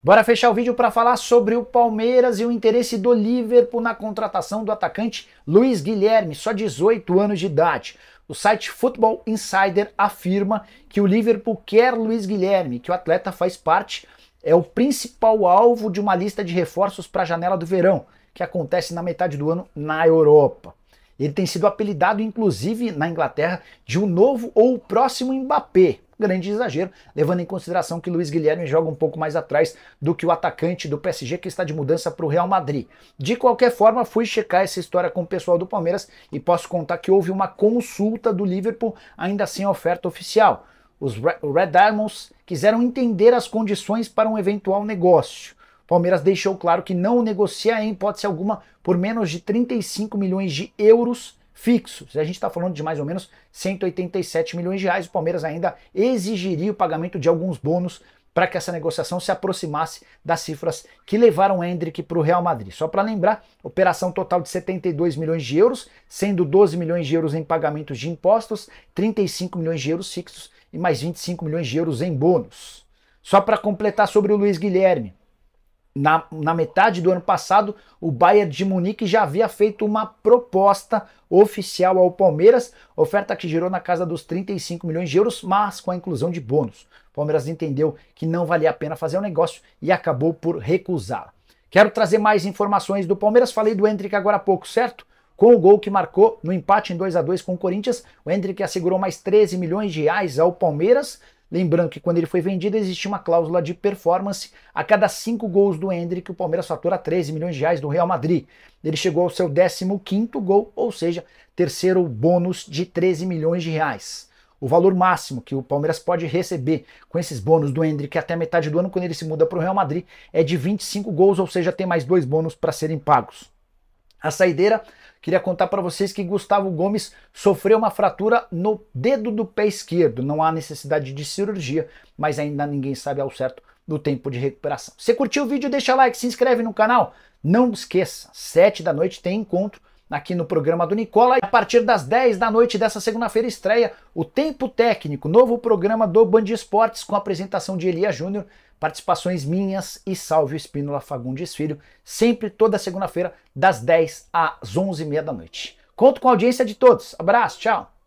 Bora fechar o vídeo para falar sobre o Palmeiras e o interesse do Liverpool na contratação do atacante Luiz Guilherme, só 18 anos de idade. O site Football Insider afirma que o Liverpool quer Luiz Guilherme, que o atleta faz parte, é o principal alvo de uma lista de reforços para a janela do verão, que acontece na metade do ano na Europa. Ele tem sido apelidado, inclusive na Inglaterra, de um novo ou próximo Mbappé, grande exagero, levando em consideração que Luiz Guilherme joga um pouco mais atrás do que o atacante do PSG que está de mudança para o Real Madrid. De qualquer forma, fui checar essa história com o pessoal do Palmeiras e posso contar que houve uma consulta do Liverpool, ainda sem oferta oficial. Os Red Diamonds quiseram entender as condições para um eventual negócio. Palmeiras deixou claro que não negocia em hipótese alguma por menos de 35 milhões de euros fixos. A gente está falando de mais ou menos 187 milhões de reais. O Palmeiras ainda exigiria o pagamento de alguns bônus para que essa negociação se aproximasse das cifras que levaram Hendrick para o Real Madrid. Só para lembrar, operação total de 72 milhões de euros, sendo 12 milhões de euros em pagamentos de impostos, 35 milhões de euros fixos e mais 25 milhões de euros em bônus. Só para completar sobre o Luiz Guilherme, na, na, metade do ano passado, o Bayern de Munique já havia feito uma proposta oficial ao Palmeiras, oferta que girou na casa dos 35 milhões de euros, mas com a inclusão de bônus. O Palmeiras entendeu que não valia a pena fazer o um negócio e acabou por recusá-la. Quero trazer mais informações do Palmeiras, falei do Hendrick agora há pouco, certo? Com o gol que marcou no empate em 2 a 2 com o Corinthians, o Hendrick assegurou mais 13 milhões de reais ao Palmeiras, Lembrando que quando ele foi vendido, existia uma cláusula de performance. A cada cinco gols do Hendrick, o Palmeiras fatura 13 milhões de reais do Real Madrid. Ele chegou ao seu 15 gol, ou seja, terceiro bônus de 13 milhões de reais. O valor máximo que o Palmeiras pode receber com esses bônus do Hendrick até metade do ano, quando ele se muda para o Real Madrid, é de 25 gols, ou seja, tem mais dois bônus para serem pagos. A saideira, queria contar para vocês que Gustavo Gomes sofreu uma fratura no dedo do pé esquerdo. Não há necessidade de cirurgia, mas ainda ninguém sabe ao certo do tempo de recuperação. Se curtiu o vídeo, deixa like, se inscreve no canal. Não esqueça, 7 da noite tem encontro aqui no programa do Nicola. A partir das 10 da noite dessa segunda-feira estreia o Tempo Técnico, novo programa do Band Esportes com apresentação de Elia Júnior, participações minhas e Salve Espínola Fagundes Filho, sempre toda segunda-feira das 10 às 11h30 da noite. Conto com a audiência de todos. Abraço, tchau!